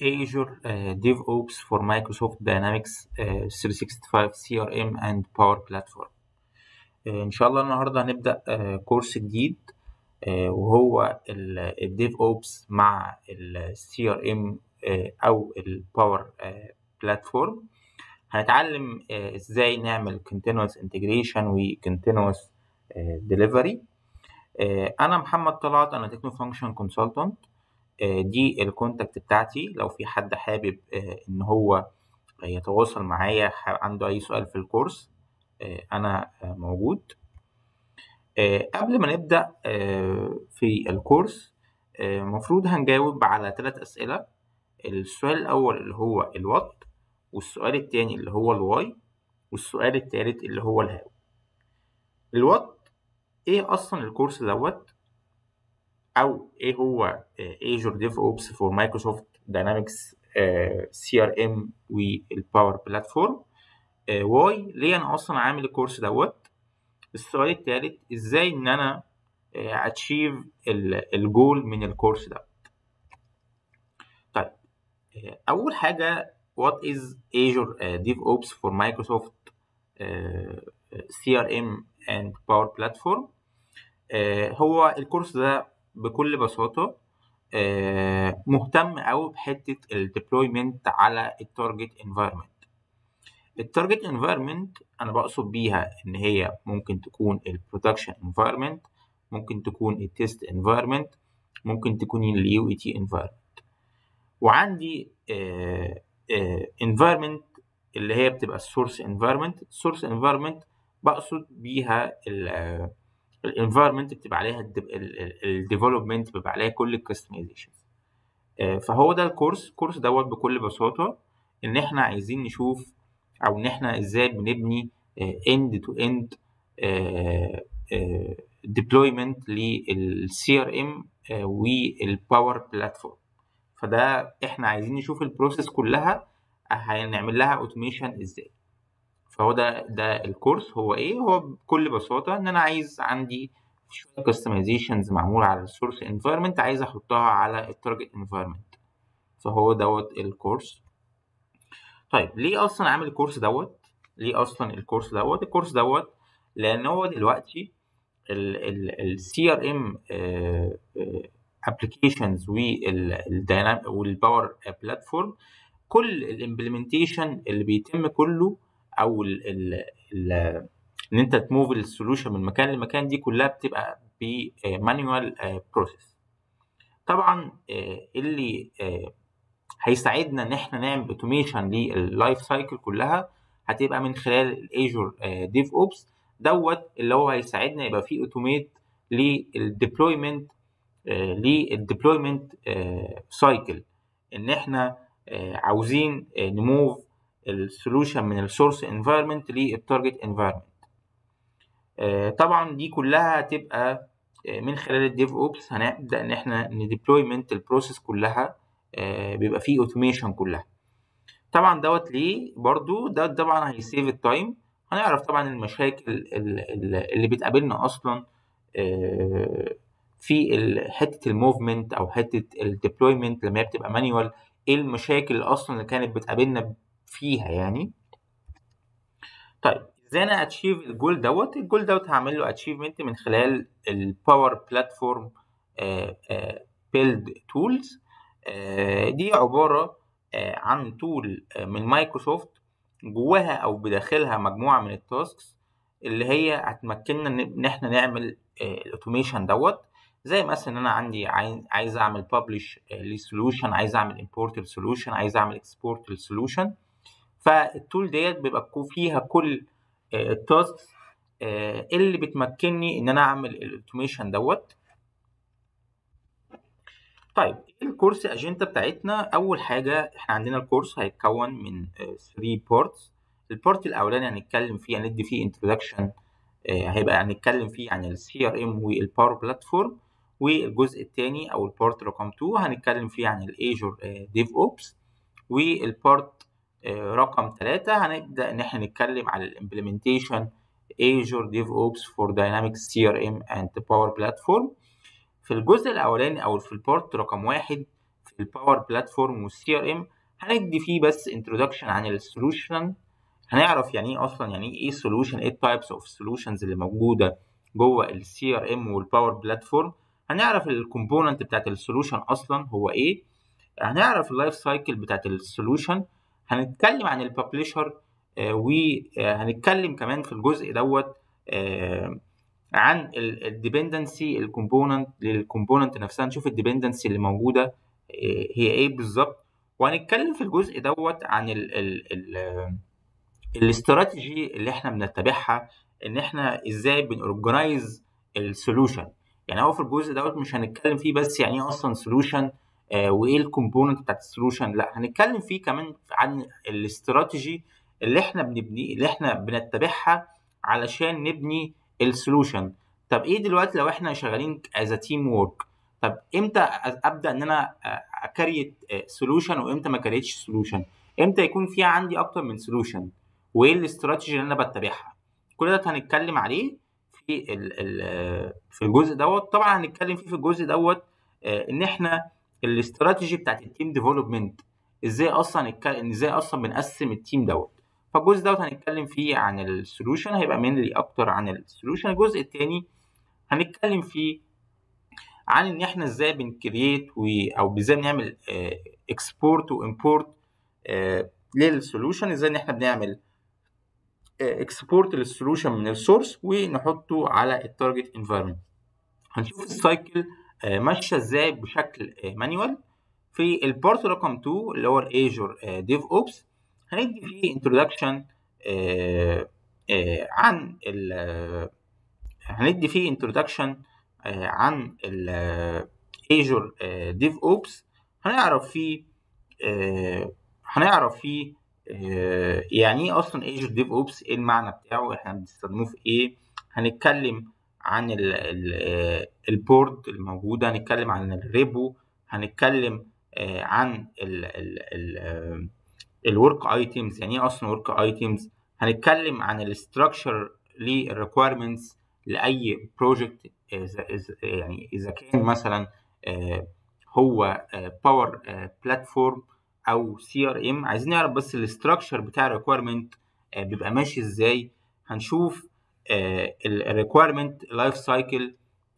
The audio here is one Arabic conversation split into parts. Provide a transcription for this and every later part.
Azure uh, DevOps for Microsoft Dynamics uh, 365 CRM and Power Platform uh, إن شاء الله النهاردة هنبدأ uh, كورس جديد uh, وهو الديف أوبس مع ال CRM uh, أو uh, Platform هنتعلم إزاي نعمل continuous integration و continuous delivery أنا محمد طلعت أنا Technical Function Consultant آه، دي الكونتاكت بتاعتي لو في حد حابب آه، ان هو آه، يتواصل معايا عنده اي سؤال في الكورس انا موجود قبل ما نبدا في الكورس المفروض هنجاوب على ثلاث اسئله السؤال الاول اللي هو الوات والسؤال التاني اللي هو الواي والسؤال التالت اللي هو الهاو الوات ايه اصلا الكورس دوت او ايه هو ايجور ديف اوبس فور مايكروسوفت داينامكس سي ار ام والباور بلاتفورم واي ليه انا اصلا عامل الكورس دوت السؤال الثالث ازاي ان انا اتشيف آه، الجول من الكورس ده طيب آه، اول حاجه وات از ايجور ديف اوبس فور مايكروسوفت سي ار ام اند باور بلاتفورم هو الكورس ده بكل بساطه آه، مهتم قوي بحته الديبلويمنت على التارجت انفايرمنت التارجت انفايرمنت انا بقصد بيها ان هي ممكن تكون البرودكشن انفايرمنت ممكن تكون التيست انفايرمنت ممكن تكون اليو اي تي انفايرمنت وعندي انفايرمنت آه، آه، اللي هي بتبقى السورس انفايرمنت السورس انفايرمنت بقصد بيها ال الانفايرمنت بتبقى عليها الديفلوبمنت بيبقى عليها كل الكستمايزيشن آه، فهو ده الكورس الكورس دوت بكل بساطه ان احنا عايزين نشوف او ان احنا ازاي بنبني اند تو اند ديبلويمنت للسي ار ام والباور بلاتفورم فده احنا عايزين نشوف البروسيس كلها هنعمل لها اوتوميشن ازاي فهو ده ده الكورس هو ايه هو بكل بساطه ان انا عايز عندي شويه كاستمايزيشنز معموله على السورس انفايرمنت عايز احطها على التارجت انفايرمنت فهو دوت الكورس طيب ليه اصلا عامل الكورس دوت ليه اصلا الكورس دوت الكورس دوت لان هو دلوقتي السي ار ام ابلكيشنز والباور بلاتفورم كل الامبلمنتيشن اللي بيتم كله او ال ال ال ان انت تموف السولوشن من مكان لمكان دي كلها بتبقى بمانوال آه، آه، بروسيس طبعا آه، اللي هيساعدنا ان احنا نعمل اوتوميشن لللايف سايكل كلها هتبقى من خلال الايجور ديف اوبس دوت اللي هو هيساعدنا يبقى في اوتوميت للديبلويمنت للديبلويمنت سايكل ان احنا عاوزين نموف السولوشن من السورس انفايرمنت للتارجت انفايرمنت آه، طبعا دي كلها هتبقى آه، من خلال الديف اوبس هنبدا ان احنا نديبلويمنت البروسيس كلها آه، بيبقى فيه اوتوميشن كلها طبعا دوت ليه برضو ده طبعا هيسيف التايم هنعرف طبعا المشاكل اللي بتقابلنا اصلا في حته الموفمنت او حته الديبلويمنت لما هي بتبقى مانيوال ايه المشاكل اصلا اللي كانت بتقابلنا فيها يعني طيب ازاي انا اتشيف الجول دوت الجول دوت هعمل له اتشيفمنت من خلال الباور بلاتفورم بيلد تولز دي عباره آه عن تول آه، من مايكروسوفت جواها او بداخلها مجموعه من التاسكس اللي هي هتمكننا ان احنا نعمل آه، الاوتوميشن دوت زي مثلا ان انا عندي عايز اعمل ببلش آه، لسولوشن عايز اعمل امبورت لسولوشن عايز اعمل اكسبورت لسولوشن فالتول ديت بيبقى فيها كل التاسكس آه، آه، اللي بتمكنني ان انا اعمل الاوتوميشن دوت طيب الكورس اجنده بتاعتنا اول حاجه احنا عندنا الكورس هيتكون من 3 بارتس البارت الاولاني هنتكلم فيه هندي فيه انتروداكشن آه، هيبقى هنتكلم فيه عن السي ار ام والباور بلاتفورم والجزء الثاني او البارت رقم 2 هنتكلم فيه عن الايجور ديف اوبس والبارت آه، رقم ثلاثة هنبدأ إن إحنا نتكلم على الإمبلمنتيشن Azure DevOps for Dynamics CRM and Power Platform في الجزء الأولاني أو في البارت رقم واحد في الباور بلاتفورم والسي ار ام هندي فيه بس إنتروداكشن عن السولوشن هنعرف يعني ايه اصلا يعني ايه سولوشن ايه التايبس اوف سولوشنز اللي موجوده جوه السي ار ام والباور بلاتفورم هنعرف الكومبوننت بتاعت السولوشن اصلا هو ايه هنعرف اللايف سايكل بتاعت السولوشن هنتكلم عن الببلشر آه، وهنتكلم آه، كمان في الجزء دوت آه، عن الديبندنسي الكومبوننت للكومبوننت نفسها نشوف الديبندنسي اللي موجوده هي ايه بالظبط وهنتكلم في الجزء دوت عن الاستراتيجي اللي احنا بنتبعها ان احنا ازاي بنورجنايز السولوشن يعني هو في الجزء دوت مش هنتكلم فيه بس يعني ايه اصلا سولوشن آه، وايه الكومبوننت بتاعت السولوشن لا هنتكلم فيه كمان عن الاستراتيجي اللي احنا بنبني اللي احنا بنتبعها علشان نبني السولوشن طب ايه دلوقتي لو احنا شغالين از تيم وورك طب امتى ابدا ان انا آه، اكريت سولوشن آه، وامتى ما كريتش سولوشن امتى يكون في عندي اكتر من سولوشن وايه الاستراتيجي اللي انا بتبعها كل ده هنتكلم عليه في في الجزء دوت طبعا هنتكلم فيه في الجزء دوت ان احنا الاستراتيجي بتاعت التيم ديفلوبمنت ازاي اصلا ازاي اصلا بنقسم التيم دوت فالجزء دوت هنتكلم فيه عن السولوشن هيبقى مينلي اكتر عن السولوشن الجزء الثاني هنتكلم فيه عن ان احنا ازاي بنكريت او ازاي بنعمل اكسبورت وامبورت للسولوشن ازاي ان احنا بنعمل اكسبورت آه، للسولوشن من السورس ونحطه على التارجت انفايرمنت هنشوف السايكل آه، ماشيه ازاي بشكل مانيوال آه، في البارت رقم 2 اللي هو الايجور ديف اوبس هندي فيه انترودكشن آه، عن ال هندي فيه انترودكشن عن ايجور ديف اوبس هنعرف فيه هنعرف فيه يعني ايه اصلا ايجور ديف اوبس ايه المعنى بتاعه احنا بنستخدمه في ايه هنتكلم عن ال ال البورد الموجودة هنتكلم عن الريبو هنتكلم آه، عن آه، الورك ايتيمز يعني ايه اصلا ورك ايتيمز هنتكلم عن الاستراكشر للريكويرمنتس لاي بروجكت آه، يعني اذا كان مثلا هو باور بلاتفورم او سي ار ام عايزين نعرف بس الاستراكشر بتاع الريكويرمنت بيبقى ماشي ازاي هنشوف الريكويرمنت لايف سايكل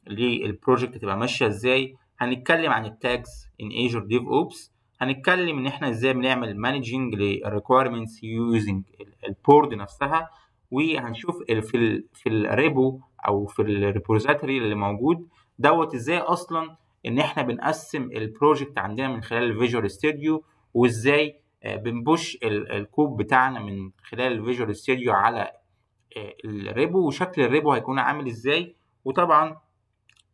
للبروجكت تبقى ماشيه ازاي هنتكلم عن التاجز ان ايجر ديف اوبس هنتكلم ان احنا ازاي بنعمل مانجنج للريكويرمنتس يوزنج البورد نفسها وهنشوف في الـ في الريبو او في الريبوزيتوري اللي موجود دوت ازاي اصلا ان احنا بنقسم البروجكت عندنا من خلال الفيجوال ستوديو وازاي آه، بنبوش الكوب بتاعنا من خلال الفيجوال ستوديو على آه، الريبو وشكل الريبو هيكون عامل ازاي وطبعا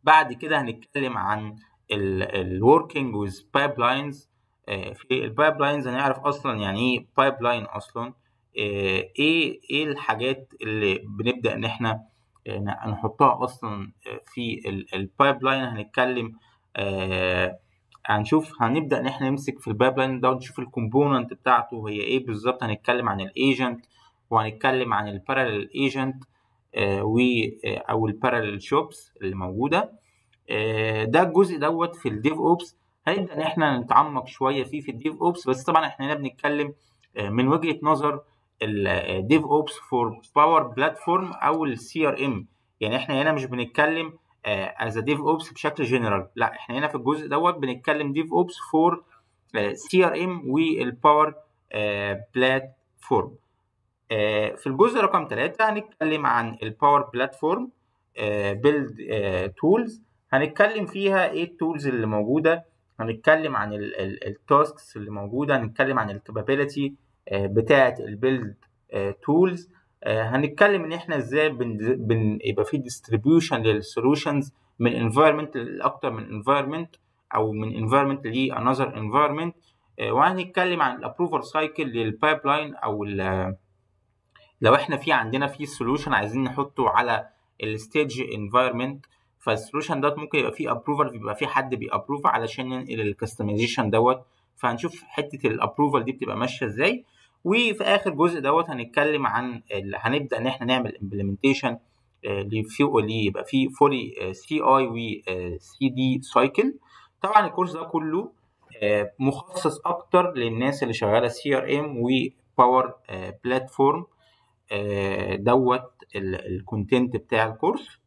بعد كده هنتكلم عن الوركينج ويز بايب لاينز في البايب لاينز هنعرف اصلا يعني ايه بايب لاين اصلا آه، ايه ايه الحاجات اللي بنبدا ان احنا آه، نحطها اصلا في البايب لاين هنتكلم هنشوف هنبدا ان احنا نمسك في البايب لاين ده ونشوف الكومبوننت بتاعته هي ايه بالظبط هنتكلم عن الايجنت وهنتكلم عن البارالل ايجنت آه، و آه، او البارالل شوبس اللي موجوده آه، ده الجزء دوت في الديف اوبس هنبدا ان احنا نتعمق شويه فيه في الديف اوبس بس طبعا احنا هنا بنتكلم من وجهه نظر الديف اوبس فور باور بلاتفورم او السي ار ام يعني احنا هنا مش بنتكلم از ديف اوبس بشكل جنرال لا احنا هنا في الجزء دوت بنتكلم ديف اوبس فور سي ار ام والباور بلاتفورم آه، في الجزء رقم ثلاثة هنتكلم عن الباور بلاتفورم بيلد تولز هنتكلم فيها ايه التولز اللي موجودة هنتكلم عن التاسكس اللي موجودة هنتكلم عن الكابابيلتي آه، بتاعة البيلد تولز آه، هنتكلم ان احنا ازاي بيبقى في ديستريبيوشن للسولوشنز من انفايرمنت لاكتر من انفايرمنت او من انفايرمنت لانذر انفايرمنت وهنتكلم عن الابروفر سايكل للبايب لاين او لو احنا في عندنا في سوليوشن عايزين نحطه على الستيج انفايرمنت فالسوليوشن دوت ممكن يبقى فيه ابروفال بيبقى فيه حد بيابروف علشان ننقل الكاستمايزيشن دوت فهنشوف حته الابروفال دي بتبقى ماشيه ازاي وفي اخر جزء دوت هنتكلم عن اللي هنبدا ان احنا نعمل امبلمنتيشن لفيو اللي يبقى فيه فولي سي اي وسي دي سايكل طبعا الكورس ده كله آه، مخصص اكتر للناس اللي شغاله سي ار ام وباور بلاتفورم آه، دوت الكونتنت بتاع الكورس